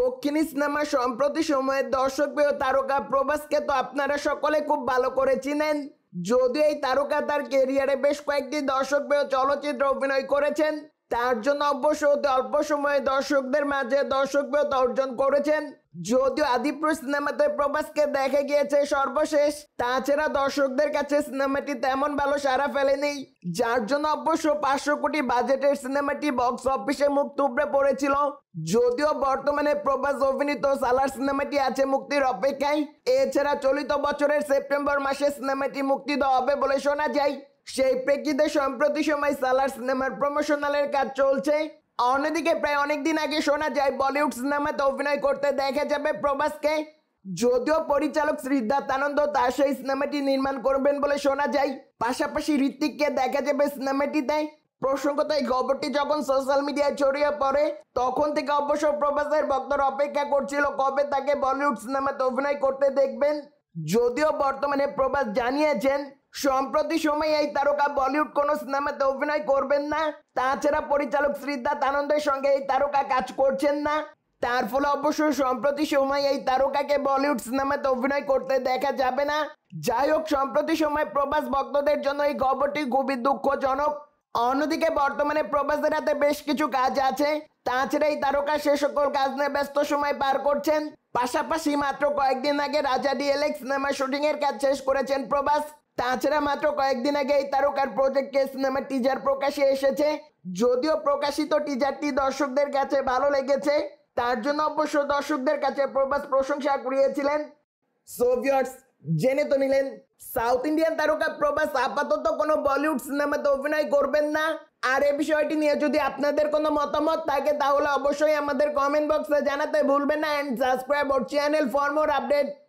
দক্ষিণী সিনেমা সম্প্রতি সময়ে দর্শকপ্রিয় তারকা প্রভাসকে তো আপনারা সকলে খুব ভালো করে চিনেন যদিও এই তারকা তার কেরিয়ারে বেশ কয়েকটি দর্শকপ্রিয় চলচ্চিত্র অভিনয় করেছেন তার জন্য অবশ্য অতি অল্প সময়ে দর্শকদের মাঝে দর্শক অর্জন করেছেন যদিও আদিপুর সিনেমাতে প্রভাসকে দেখা গিয়েছে সর্বশেষ তাছাড়া দর্শকদের কাছে সিনেমাটি তেমন ভালো সাড়া ফেলেনি যার জন্য অবশ্য পাঁচশো কোটি বাজেটের সিনেমাটি বক্স অফিসে মুখ তুবড়ে পড়েছিল যদিও বর্তমানে প্রভাস অভিনীত সালার সিনেমাটি আছে মুক্তির অপেক্ষায় এছাড়া চলিত বছরের সেপ্টেম্বর মাসে সিনেমাটি মুক্তি দেওয়া হবে বলে শোনা যায় সেই প্রেক্ষিতে সম্প্রতি সময় সালার সিনেমার প্রমোশনালের কাজ চলছে অন্যদিকে প্রায় অনেকদিন আগে শোনা যায় বলিউড সিনেমাতে অভিনয় করতে দেখা যাবে প্রভাসকে যদিও পরিচালক আনন্দ তার সেই সিনেমাটি নির্মাণ করবেন বলে শোনা যায় পাশাপাশি ঋত্বিককে দেখা যাবে সিনেমাটিতে প্রসঙ্গত এই খবরটি যখন সোশ্যাল মিডিয়ায় ছড়িয়ে পড়ে তখন থেকে অবশ্য প্রভাসের ভক্তর অপেক্ষা করছিল কবে তাকে বলিউড সিনেমাতে অভিনয় করতে দেখবেন যদিও বর্তমানে প্রভাস জানিয়েছেন সম্প্রতি সময়ে এই তারকা বলিউড কোন সিনেমাতে অভিনয় করবেন না তাছাড়া পরিচালক শ্রীদ্ধাত আনন্দের সঙ্গে এই তারকা কাজ করছেন না তার ফলে অবশ্যই সম্প্রতি সময় এই তারকাকে বলিউড সিনেমাতে অভিনয় করতে দেখা যাবে না যাই হোক সম্প্রতি সময় প্রবাস ভক্তদের জন্য এই খবরটি খুবই দুঃখজনক অন্যদিকে বর্তমানে প্রবাসের হাতে বেশ কিছু কাজ আছে তাছাড়া এই তারকা সে সকল কাজ নিয়ে ব্যস্ত সময় পার করছেন পাশাপাশি মাত্র কয়েকদিন আগে রাজা ডিএলএক্স সিনেমা শুটিং এর কাজ শেষ করেছেন প্রবাস তাছাড়া মাত্র কয়েকদিন আগে এই তারকার প্রজেক্টকে সিনেমার টিজার প্রকাশে এসেছে যদিও প্রকাশিত টিজারটি দর্শকদের কাছে ভালো লেগেছে তার জন্য অবশ্য দর্শকদের কাছে প্রবাস প্রশংসা কুড়িয়েছিলেন সোভিয়ার্স জেনে তো নিলেন সাউথ ইন্ডিয়ান তারকা প্রবাস আপাতত কোনো বলিউড সিনেমাতে অভিনয় করবেন না আর এ বিষয়টি নিয়ে যদি আপনাদের কোনো মতামত থাকে তাহলে অবশ্যই আমাদের কমেন্ট বক্সে জানাতে ভুলবেন না and subscribe our channel for more update